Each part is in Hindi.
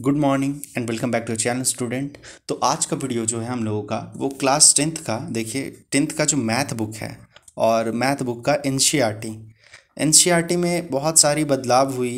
good morning and welcome back to channel student तो आज का वीडियो जो है हम लोगों का वो क्लास टेंथ का देखिए टेंथ का जो मैथ बुक है और मैथ बुक का एन एन e e में बहुत सारी बदलाव हुई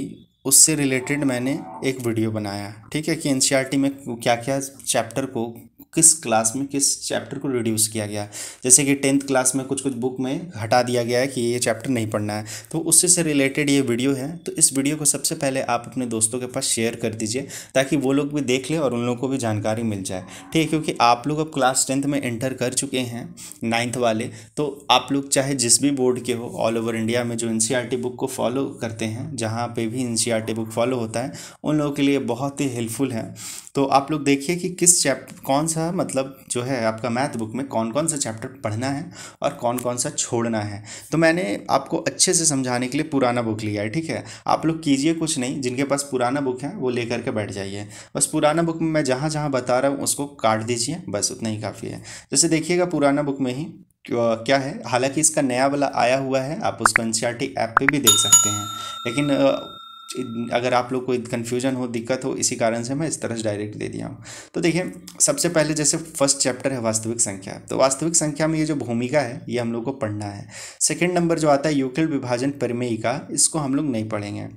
उससे रिलेटेड मैंने एक वीडियो बनाया ठीक है कि एन e में क्या क्या चैप्टर को किस क्लास में किस चैप्टर को रिड्यूस किया गया जैसे कि टेंथ क्लास में कुछ कुछ बुक में हटा दिया गया है कि ये चैप्टर नहीं पढ़ना है तो उससे से रिलेटेड ये वीडियो है तो इस वीडियो को सबसे पहले आप अपने दोस्तों के पास शेयर कर दीजिए ताकि वो लोग भी देख लें और उन लोगों को भी जानकारी मिल जाए ठीक है क्योंकि आप लोग अब क्लास टेंथ में एंटर कर चुके हैं नाइन्थ वाले तो आप लोग चाहे जिस भी बोर्ड के हो ऑल ओवर इंडिया में जो एन बुक e को फॉलो करते हैं जहाँ पर भी एन बुक फॉलो होता है उन लोगों के लिए बहुत ही हेल्पफुल है तो आप लोग देखिए कि किस चैप्टर कौन सा था मतलब जो है आपका मैथ बुक में कौन कौन सा चैप्टर पढ़ना है और कौन कौन सा छोड़ना है तो मैंने आपको अच्छे से समझाने के लिए पुराना बुक लिया है ठीक है आप लोग कीजिए कुछ नहीं जिनके पास पुराना बुक है वो लेकर के बैठ जाइए बस पुराना बुक में मैं जहाँ जहाँ बता रहा हूँ उसको काट दीजिए बस उतना ही काफ़ी है जैसे देखिएगा पुराना बुक में ही क्या है हालांकि इसका नया वाला आया हुआ है आप उसको एन ऐप पे भी देख सकते हैं लेकिन अगर आप लोग कोई कन्फ्यूजन हो दिक्कत हो इसी कारण से मैं इस तरह से डायरेक्ट दे दिया हूँ तो देखिए सबसे पहले जैसे फर्स्ट चैप्टर है वास्तविक संख्या तो वास्तविक संख्या में ये जो भूमिका है ये हम लोग को पढ़ना है सेकेंड नंबर जो आता है यूक्लिड विभाजन परिमेय का इसको हम लोग नहीं पढ़ेंगे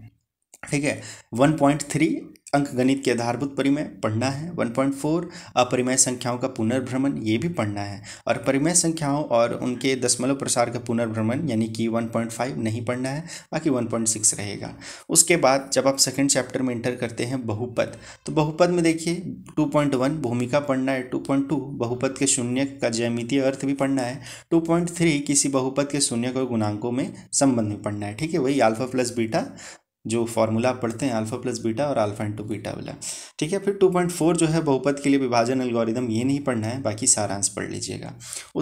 ठीक है वन पॉइंट थ्री अंक गणित के आधारभूत परिमेय पढ़ना है 1.4 अपरिमेय संख्याओं का पुनर्भ्रमण ये भी पढ़ना है और परिमेय संख्याओं और उनके दशमलव प्रसार का पुनर्भ्रमण यानी कि 1.5 नहीं पढ़ना है बाकी 1.6 रहेगा उसके बाद जब आप सेकंड चैप्टर में इंटर करते हैं बहुपद तो बहुपद में देखिए 2.1 भूमिका पढ़ना है 2.2 बहुपद के शून्य का जयमितीय अर्थ भी पढ़ना है टू किसी बहुपद के शून्य और गुणांकों में संबंध में पढ़ना है ठीक है वही अल्फा प्लस बीटा जो फॉर्मूला पढ़ते हैं अल्फा प्लस बीटा और अल्फा इंटू बीटा वाला ठीक है फिर टू पॉइंट फोर जो है बहुपद के लिए विभाजन एल्गोरिदम ये नहीं पढ़ना है बाकी सारांश पढ़ लीजिएगा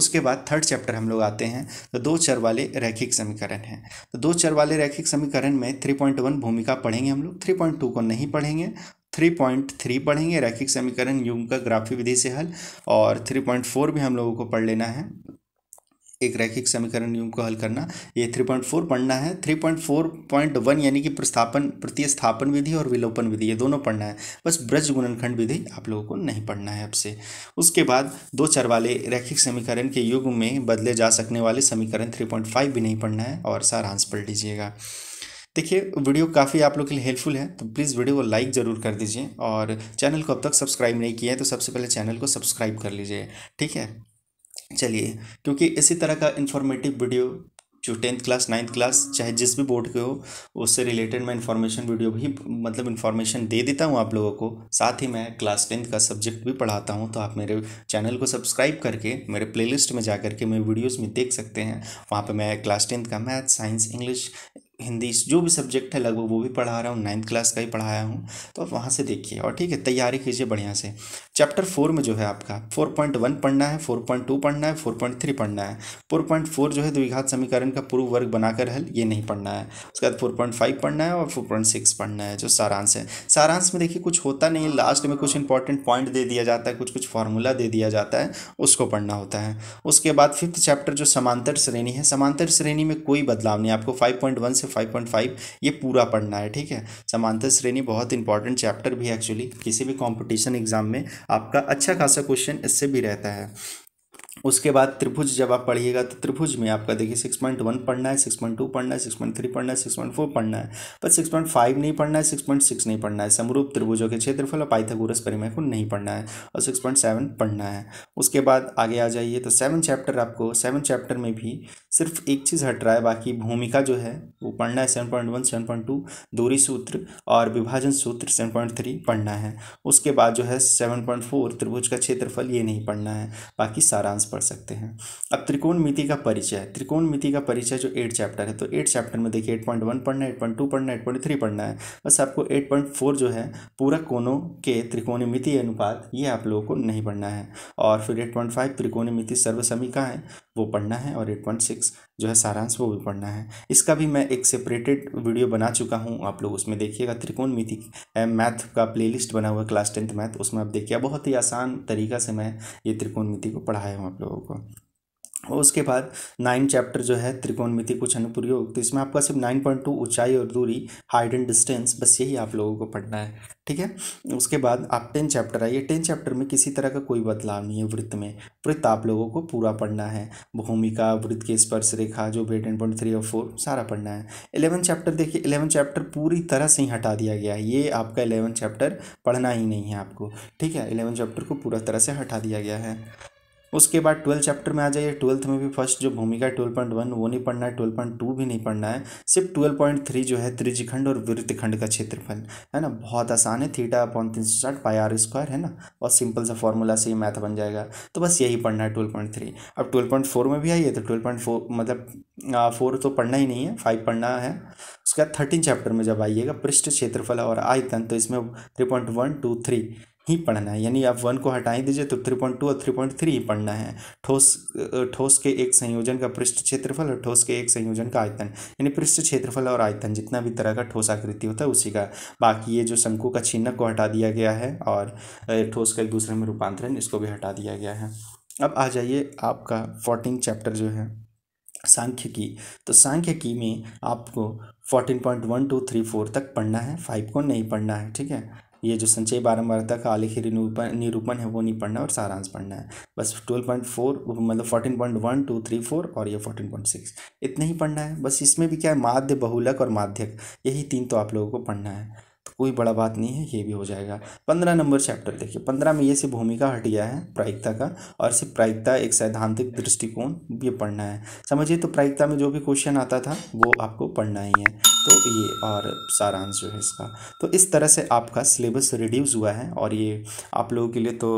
उसके बाद थर्ड चैप्टर हम लोग आते हैं तो दो चर वाले रैखिक समीकरण हैं तो दो चर वाले रैखिक समीकरण में थ्री पॉइंट वन भूमिका पढ़ेंगे हम लोग थ्री पॉइंट टू को नहीं पढ़ेंगे थ्री पॉइंट थ्री पढ़ेंगे रैखिक समीकरण युग का ग्राफी विधि से हल और थ्री पॉइंट फोर भी हम लोगों को पढ़ लेना है एक रैखिक समीकरण युग को हल करना ये थ्री पॉइंट फोर पढ़ना है three point four point one यानी कि प्रस्थापन प्रतिस्थापन विधि और विलोपन विधि ये दोनों पढ़ना है बस ब्रज गुणनखंड विधि आप लोगों को नहीं पढ़ना है अब से उसके बाद दो चर वाले रैखिक समीकरण के युग में बदले जा सकने वाले समीकरण थ्री पॉइंट फाइव भी नहीं पढ़ना है और सारांश पढ़ लीजिएगा देखिए वीडियो काफ़ी आप लोग के लिए हेल्पफुल है तो प्लीज़ वीडियो को लाइक ज़रूर कर दीजिए और चैनल को अब तक सब्सक्राइब नहीं किया है तो सबसे पहले चैनल को सब्सक्राइब कर लीजिए ठीक है चलिए क्योंकि इसी तरह का इन्फॉर्मेटिव वीडियो जो टेंथ क्लास नाइन्थ क्लास चाहे जिस भी बोर्ड के हो उससे रिलेटेड मैं इन्फॉर्मेशन वीडियो भी मतलब इन्फॉर्मेशन दे देता हूँ आप लोगों को साथ ही मैं क्लास टेंथ का सब्जेक्ट भी पढ़ाता हूँ तो आप मेरे चैनल को सब्सक्राइब करके मेरे प्लेलिस्ट में जा करके मेरे वीडियोज़ में देख सकते हैं वहाँ पर मैं क्लास टेंथ का मैथ साइंस इंग्लिश हिंदी जो भी सब्जेक्ट है लगभग वो भी पढ़ा रहा हूँ नाइन्थ क्लास का ही पढ़ाया हूँ तो आप वहाँ से देखिए और ठीक है तैयारी कीजिए बढ़िया से चैप्टर फोर में जो है आपका फोर पॉइंट वन पढ़ना है फोर पॉइंट टू पढ़ना है फोर पॉइंट थ्री पढ़ना है फोर पॉइंट फोर जो है द्विघात समीकरण का पूर्व वर्ग बनाकर हल ये नहीं पढ़ना है उसके बाद फोर पॉइंट फाइव पढ़ना है और फोर पॉइंट सिक्स पढ़ना है जो सारांश है सारांश में देखिए कुछ होता नहीं है लास्ट में कुछ इंपॉर्टेंट पॉइंट दे दिया जाता है कुछ कुछ फार्मूला दे दिया जाता है उसको पढ़ना होता है उसके बाद फिफ्थ चैप्टर जो समांतर श्रेणी है समांतर श्रेणी में कोई बदलाव नहीं आपको फाइव पॉइंट वन से से फाइव पॉइंट फाइव ये पूरा पढ़ना है ठीक है समांतर श्रेणी बहुत इंपॉर्टेंट चैप्टर भी है एक्चुअली किसी भी कॉम्पिटिशन एग्जाम में आपका अच्छा खासा क्वेश्चन इससे भी रहता है उसके बाद त्रिभुज जब आप पढ़िएगा तो त्रिभुज में आपका देखिए सिक्स पॉइंट वन पढ़ना है सिक्स पॉइंट टू पढ़ना है सिक्स पॉइंट थ्री पढ़ना है सिक्स पॉइंट फोर पढ़ना है पर सिक्स पॉइंट फाइव नहीं पढ़ना है सिक्स पॉइंट सिक्स नहीं पढ़ना है समरूप त्रिभुजों के क्षेत्रफल और पाइथागोरस परिमेय को नहीं पढ़ना है और सिक्स पॉइंट सेवन पढ़ना है उसके बाद आगे आ जाइए तो सेवन चैप्टर आपको सेवन चैप्टर में भी सिर्फ एक चीज़ हट रहा है बाकी भूमिका जो है वो पढ़ना है seven point one seven point two दूरी सूत्र और विभाजन सूत्र सेवन पॉइंट थ्री पढ़ना है उसके बाद जो है सेवन पॉइंट फोर त्रिभुज का क्षेत्रफल ये नहीं पढ़ना है बाकी सारांश पढ़ सकते हैं अब त्रिकोण मिति का परिचय मिति का परिचय जो एट चैप्टर है तो एट चैप्टर में देखिए एट पॉइंट वन पढ़ना है एट पॉइंट टू पढ़ना है एट पॉइंट थ्री पढ़ना है बस आपको एट पॉइंट फोर जो है पूरा कोनों के मिति अनुपात ये आप लोगों को नहीं पढ़ना है और फिर एट पॉइंट फाइव मिति सर्वसमिका है वो पढ़ना है और एट सिक्स जो है सारांश वो भी पढ़ना है इसका भी मैं एक सेपरेटेड वीडियो बना चुका हूँ आप लोग उसमें देखिएगा त्रिकोण मिति मैथ का प्लेलिस्ट बना हुआ क्लास टेंथ मैथ उसमें आप देखिए बहुत ही आसान तरीका से मैं ये त्रिकोण मिति को पढ़ाया हूँ आप लोगों को और उसके बाद नाइन चैप्टर जो है त्रिकोणमिति कुछ अनुप्रयोग तो इसमें आपका सिर्फ नाइन पॉइंट टू ऊंचाई और दूरी हाइट एंड डिस्टेंस बस यही आप लोगों को पढ़ना है ठीक है उसके बाद आप टेन चैप्टर आइए टेन चैप्टर में किसी तरह का कोई बदलाव नहीं है वृत्त में वृत्त आप लोगों को पूरा पढ़ना है भूमिका वृत्त की स्पर्श रेखा जो भी टेन पॉइंट थ्री और फोर सारा पढ़ना है इलेवन चैप्टर देखिए इलेवन चैप्टर पूरी तरह से ही हटा दिया गया है ये आपका इलेवन चैप्टर पढ़ना ही नहीं है आपको ठीक है इलेवन चैप्टर को पूरा तरह से हटा दिया गया है उसके बाद ट्वेल्थ चैप्टर में आ जाइए ट्वेल्थ में भी फर्स्ट जो भूमिका ट्वेल्व पॉइंट वन वो नहीं पढ़ना है ट्वेल्व पॉइंट टू भी नहीं पढ़ना है सिर्फ ट्वेल्व पॉइंट थ्री जो है त्रिजिखंड और वृत्तखंड का क्षेत्रफल है ना बहुत आसान है थीटा अपॉन तीन सौ साठ पाई आर स्क्वायर है ना और सिंपल सा फॉर्मूला से ये मैथ बन जाएगा तो बस यही पढ़ना है ट्वेल्व पॉइंट थ्री अब ट्वेल्व पॉइंट फोर में भी आइए तो ट्वेल्व पॉइंट फोर मतलब फोर तो पढ़ना ही नहीं है फाइव पढ़ना है उसके बाद थर्टीन चैप्टर में जब आइएगा पृष्ठ क्षेत्रफल और आयतन तो इसमें three point one two three ही पढ़ना है यानी आप वन को हटा ही दीजिए तो थ्री पॉइंट टू और थ्री पॉइंट थ्री ही पढ़ना है ठोस ठोस के एक संयोजन का पृष्ठ क्षेत्रफल और ठोस के एक संयोजन का आयतन यानी पृष्ठ क्षेत्रफल और आयतन जितना भी तरह का ठोस आकृति होता है उसी का बाकी ये जो शंकु का छिन्नक को हटा दिया गया है और ठोस का एक दूसरे में रूपांतरण इसको भी हटा दिया गया है अब आ जाइए आपका फोर्टीन चैप्टर जो है सांख्यिकी तो सांख्यिकी में आपको fourteen point one two three four तक पढ़ना है फाइव को नहीं पढ़ना है ठीक है ये जो संचय बारंबारता का आलेखी निरूपण निरूपण है वो नहीं पढ़ना और सारांश पढ़ना है बस ट्वेल्व पॉइंट फोर मतलब fourteen point one two three four और ये फोर्टीन पॉइंट सिक्स इतना ही पढ़ना है बस इसमें भी क्या है माध्य बहुलक और माध्यक यही तीन तो आप लोगों को पढ़ना है कोई बड़ा बात नहीं है ये भी हो जाएगा पंद्रह नंबर चैप्टर देखिए पंद्रह में ये सिर्फ भूमिका हट गया है प्रायिकता का और सिर्फ प्रायिकता एक सैद्धांतिक दृष्टिकोण ये पढ़ना है समझिए तो प्रायिकता में जो भी क्वेश्चन आता था वो आपको पढ़ना ही है तो ये और सारांश जो है इसका तो इस तरह से आपका सिलेबस रिड्यूस हुआ है और ये आप लोगों के लिए तो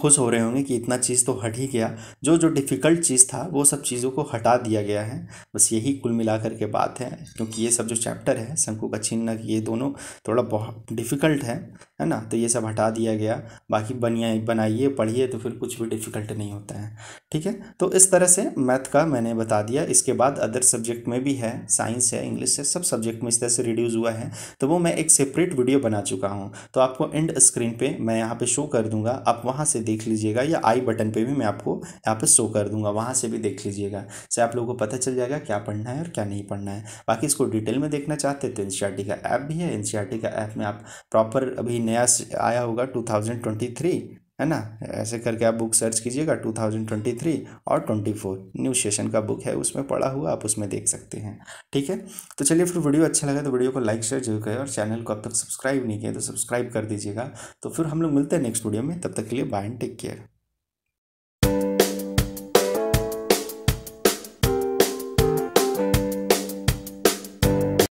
खुश हो रहे होंगे कि इतना चीज़ तो हट ही गया जो जो डिफ़िकल्ट चीज़ था वो सब चीज़ों को हटा दिया गया है बस यही कुल मिलाकर के बात है क्योंकि ये सब जो चैप्टर है शंकु का छिन्नक ये दोनों थोड़ा बहुत डिफ़िकल्ट है है ना तो ये सब हटा दिया गया बाकी बनिया बनाइए पढ़िए तो फिर कुछ भी डिफ़िकल्ट नहीं होता है ठीक है तो इस तरह से मैथ का मैंने बता दिया इसके बाद अदर सब्जेक्ट में भी है साइंस है इंग्लिश है सब सब्जेक्ट में इस तरह से रिड्यूस हुआ है तो वो मैं एक सेपरेट वीडियो बना चुका हूँ तो आपको एंड स्क्रीन पर मैं यहाँ पर शो कर दूँगा आप वहाँ से देख लीजिएगा या आई बटन पर भी मैं आपको यहाँ पर शो कर दूँगा वहाँ से भी देख लीजिएगा से आप लोगों को पता चल जाएगा क्या पढ़ना है और क्या नहीं पढ़ना है बाकी इसको डिटेल में देखना चाहते हैं तो एन e का ऐप भी है एन e का ऐप में आप प्रॉपर अभी नया आया होगा 2023 है ना ऐसे करके आप बुक सर्च कीजिएगा 2023 और 24 न्यू सेशन का बुक है उसमें पढ़ा हुआ आप उसमें देख सकते हैं ठीक है तो चलिए फिर वीडियो अच्छा लगा तो वीडियो को लाइक शेयर जरूर करें और चैनल को अब तक सब्सक्राइब नहीं किया तो सब्सक्राइब कर दीजिएगा तो फिर हम लोग मिलते हैं नेक्स्ट वीडियो में तब तक के लिए बाय एंड टेक केयर